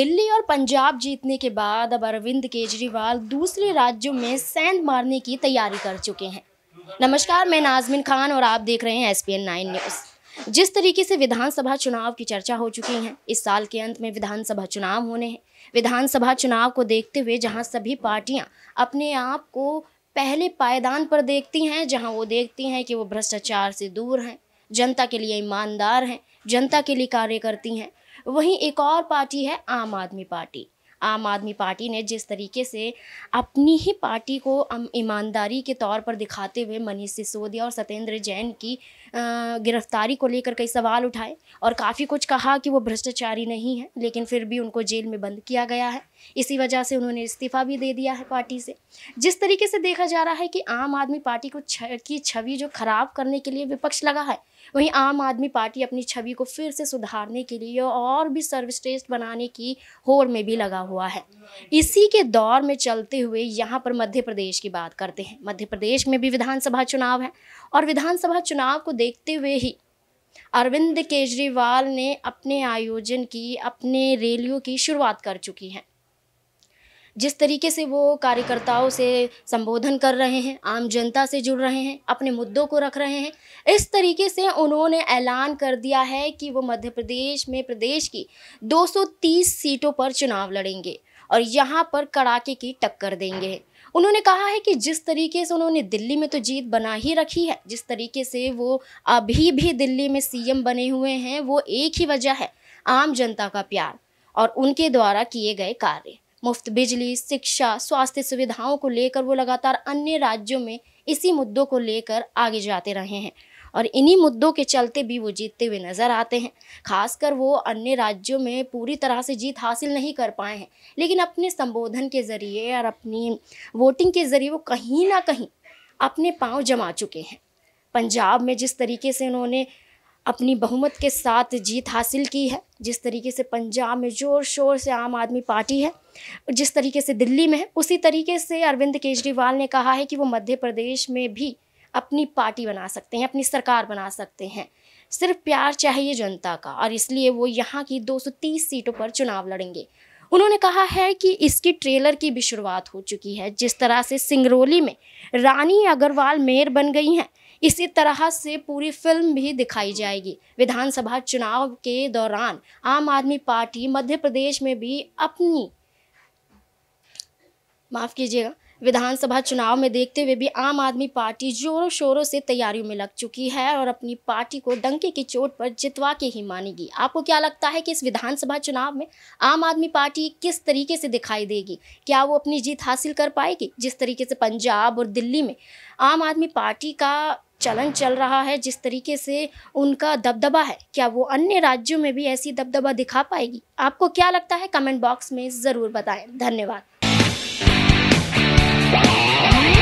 दिल्ली और पंजाब जीतने के बाद अब अरविंद केजरीवाल दूसरे राज्यों में सेंध मारने की तैयारी कर चुके हैं नमस्कार मैं नाजमिन खान और आप देख रहे हैं S P N nine news जिस तरीके से विधानसभा चुनाव की चर्चा हो चुकी है इस साल के अंत में विधानसभा चुनाव होने हैं विधानसभा चुनाव को देखते हुए जहां सभी पार्टियां अपने आप को पहले पायदान पर देखती हैं जहां वो देखती हैं कि वो भ्रष्टाचार से दूर हैं जनता के लिए ईमानदार हैं जनता के लिए कार्य करती हैं वहीं एक और पार्टी है आम आदमी पार्टी आम आदमी पार्टी ने जिस तरीके से अपनी ही पार्टी को ईमानदारी के तौर पर दिखाते हुए मनीष सिसोदिया और सत्येंद्र जैन की गिरफ्तारी को लेकर कई सवाल उठाए और काफ़ी कुछ कहा कि वो भ्रष्टाचारी नहीं है लेकिन फिर भी उनको जेल में बंद किया गया है इसी वजह से उन्होंने इस्तीफा भी दे दिया है पार्टी से जिस तरीके से देखा जा रहा है कि आम आदमी पार्टी को छ की छवि जो खराब करने के लिए विपक्ष लगा है वहीं आम आदमी पार्टी अपनी छवि को फिर से सुधारने के लिए और भी सर्वश्रेष्ठ बनाने की होड़ में भी लगा हुआ है इसी के दौर में चलते हुए यहाँ पर मध्य प्रदेश की बात करते हैं मध्य प्रदेश में भी विधानसभा चुनाव है और विधानसभा चुनाव को देखते हुए ही अरविंद केजरीवाल ने अपने आयोजन की अपने रैलियों की शुरुआत कर चुकी हैं जिस तरीके से वो कार्यकर्ताओं से संबोधन कर रहे हैं आम जनता से जुड़ रहे हैं अपने मुद्दों को रख रहे हैं इस तरीके से उन्होंने ऐलान कर दिया है कि वो मध्य प्रदेश में प्रदेश की 230 सीटों पर चुनाव लड़ेंगे और यहाँ पर कड़ाके की टक्कर देंगे उन्होंने कहा है कि जिस तरीके से उन्होंने दिल्ली में तो जीत बना ही रखी है जिस तरीके से वो अभी भी दिल्ली में सीएम बने हुए हैं वो एक ही वजह है आम जनता का प्यार और उनके द्वारा किए गए कार्य मुफ्त बिजली शिक्षा स्वास्थ्य सुविधाओं को लेकर वो लगातार अन्य राज्यों में इसी मुद्दों को लेकर आगे जाते रहे हैं और इन्हीं मुद्दों के चलते भी वो जीतते हुए नज़र आते हैं खासकर वो अन्य राज्यों में पूरी तरह से जीत हासिल नहीं कर पाए हैं लेकिन अपने संबोधन के ज़रिए और अपनी वोटिंग के ज़रिए वो कहीं ना कहीं अपने पाँव जमा चुके हैं पंजाब में जिस तरीके से उन्होंने अपनी बहुमत के साथ जीत हासिल की है जिस तरीके से पंजाब में ज़ोर शोर से आम आदमी पार्टी है जिस तरीके से दिल्ली में है उसी तरीके से अरविंद केजरीवाल ने कहा है कि वो मध्य प्रदेश में भी अपनी पार्टी बना सकते हैं अपनी सरकार बना सकते हैं सिर्फ प्यार चाहिए जनता का और इसलिए वो यहाँ की 230 सीटों पर चुनाव लड़ेंगे उन्होंने कहा है कि इसकी ट्रेलर की भी शुरुआत हो चुकी है जिस तरह से सिंगरौली में रानी अग्रवाल मेयर बन गई हैं इसी तरह से पूरी फिल्म भी दिखाई जाएगी विधानसभा चुनाव के दौरान आम आदमी पार्टी मध्य प्रदेश में भी अपनी माफ़ कीजिएगा विधानसभा चुनाव में देखते हुए भी आम आदमी पार्टी जोरों शोरों से तैयारियों में लग चुकी है और अपनी पार्टी को डंके की चोट पर जितवा के ही मानेगी आपको क्या लगता है कि इस विधानसभा चुनाव में आम आदमी पार्टी किस तरीके से दिखाई देगी क्या वो अपनी जीत हासिल कर पाएगी जिस तरीके से पंजाब और दिल्ली में आम आदमी पार्टी का चलन चल रहा है जिस तरीके से उनका दबदबा है क्या वो अन्य राज्यों में भी ऐसी दबदबा दिखा पाएगी आपको क्या लगता है कमेंट बॉक्स में ज़रूर बताएं धन्यवाद